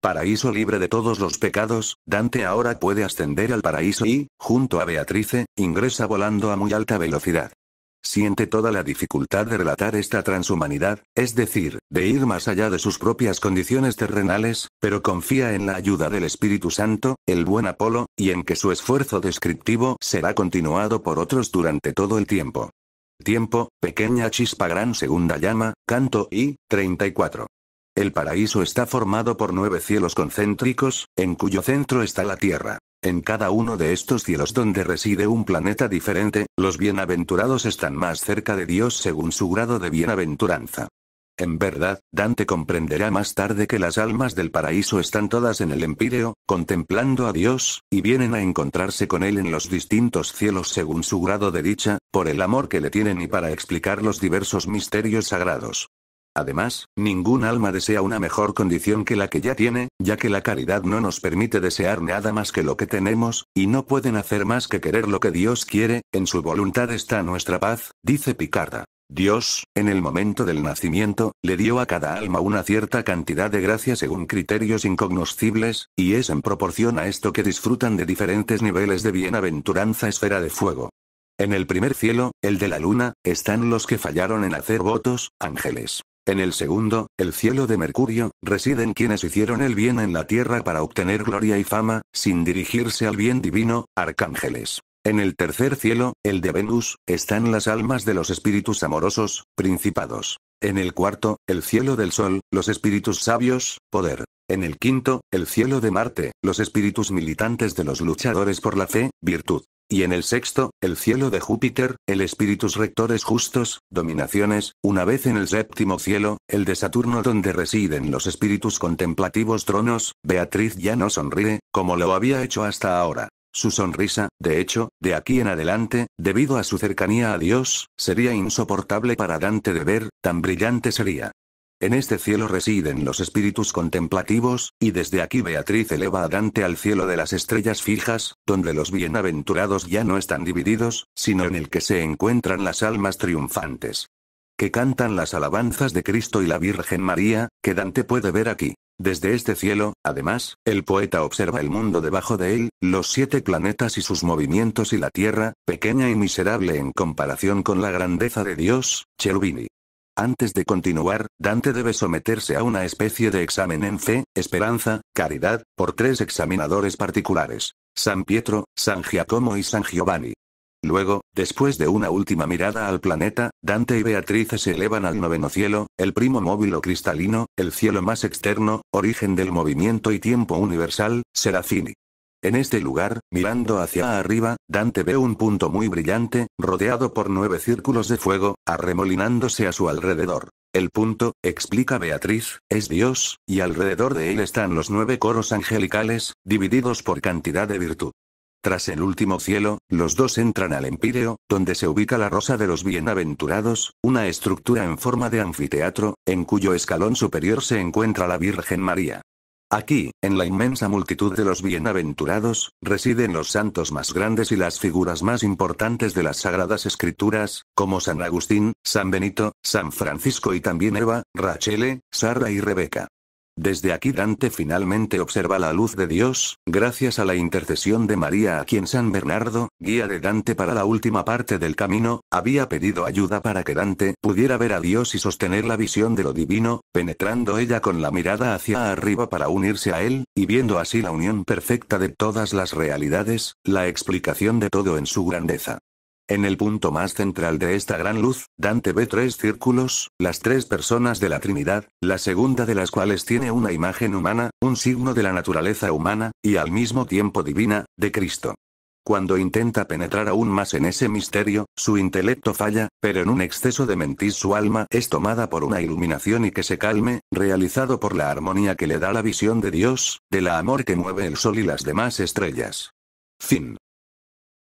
Paraíso libre de todos los pecados, Dante ahora puede ascender al paraíso y, junto a Beatrice, ingresa volando a muy alta velocidad. Siente toda la dificultad de relatar esta transhumanidad, es decir, de ir más allá de sus propias condiciones terrenales, pero confía en la ayuda del Espíritu Santo, el buen Apolo, y en que su esfuerzo descriptivo será continuado por otros durante todo el tiempo. Tiempo, pequeña chispa gran segunda llama, canto y 34. El paraíso está formado por nueve cielos concéntricos, en cuyo centro está la Tierra. En cada uno de estos cielos donde reside un planeta diferente, los bienaventurados están más cerca de Dios según su grado de bienaventuranza. En verdad, Dante comprenderá más tarde que las almas del paraíso están todas en el empíreo, contemplando a Dios, y vienen a encontrarse con Él en los distintos cielos según su grado de dicha, por el amor que le tienen y para explicar los diversos misterios sagrados. Además, ningún alma desea una mejor condición que la que ya tiene, ya que la caridad no nos permite desear nada más que lo que tenemos, y no pueden hacer más que querer lo que Dios quiere, en su voluntad está nuestra paz, dice Picarda. Dios, en el momento del nacimiento, le dio a cada alma una cierta cantidad de gracia según criterios incognoscibles, y es en proporción a esto que disfrutan de diferentes niveles de bienaventuranza esfera de fuego. En el primer cielo, el de la luna, están los que fallaron en hacer votos, ángeles. En el segundo, el cielo de Mercurio, residen quienes hicieron el bien en la tierra para obtener gloria y fama, sin dirigirse al bien divino, arcángeles. En el tercer cielo, el de Venus, están las almas de los espíritus amorosos, principados. En el cuarto, el cielo del Sol, los espíritus sabios, poder. En el quinto, el cielo de Marte, los espíritus militantes de los luchadores por la fe, virtud. Y en el sexto, el cielo de Júpiter, el espíritus rectores justos, dominaciones, una vez en el séptimo cielo, el de Saturno donde residen los espíritus contemplativos tronos, Beatriz ya no sonríe, como lo había hecho hasta ahora. Su sonrisa, de hecho, de aquí en adelante, debido a su cercanía a Dios, sería insoportable para Dante de ver, tan brillante sería. En este cielo residen los espíritus contemplativos, y desde aquí Beatriz eleva a Dante al cielo de las estrellas fijas, donde los bienaventurados ya no están divididos, sino en el que se encuentran las almas triunfantes. Que cantan las alabanzas de Cristo y la Virgen María, que Dante puede ver aquí. Desde este cielo, además, el poeta observa el mundo debajo de él, los siete planetas y sus movimientos y la tierra, pequeña y miserable en comparación con la grandeza de Dios, Cherubini. Antes de continuar, Dante debe someterse a una especie de examen en fe, esperanza, caridad, por tres examinadores particulares, San Pietro, San Giacomo y San Giovanni. Luego, después de una última mirada al planeta, Dante y Beatrice se elevan al noveno cielo, el primo móvil o cristalino, el cielo más externo, origen del movimiento y tiempo universal, Serafini. En este lugar, mirando hacia arriba, Dante ve un punto muy brillante, rodeado por nueve círculos de fuego, arremolinándose a su alrededor. El punto, explica Beatriz, es Dios, y alrededor de él están los nueve coros angelicales, divididos por cantidad de virtud. Tras el último cielo, los dos entran al Empíreo, donde se ubica la Rosa de los Bienaventurados, una estructura en forma de anfiteatro, en cuyo escalón superior se encuentra la Virgen María. Aquí, en la inmensa multitud de los bienaventurados, residen los santos más grandes y las figuras más importantes de las Sagradas Escrituras, como San Agustín, San Benito, San Francisco y también Eva, Rachele, Sara y Rebeca. Desde aquí Dante finalmente observa la luz de Dios, gracias a la intercesión de María a quien San Bernardo, guía de Dante para la última parte del camino, había pedido ayuda para que Dante pudiera ver a Dios y sostener la visión de lo divino, penetrando ella con la mirada hacia arriba para unirse a él, y viendo así la unión perfecta de todas las realidades, la explicación de todo en su grandeza. En el punto más central de esta gran luz, Dante ve tres círculos, las tres personas de la Trinidad, la segunda de las cuales tiene una imagen humana, un signo de la naturaleza humana, y al mismo tiempo divina, de Cristo. Cuando intenta penetrar aún más en ese misterio, su intelecto falla, pero en un exceso de mentir su alma es tomada por una iluminación y que se calme, realizado por la armonía que le da la visión de Dios, de la amor que mueve el sol y las demás estrellas. Fin.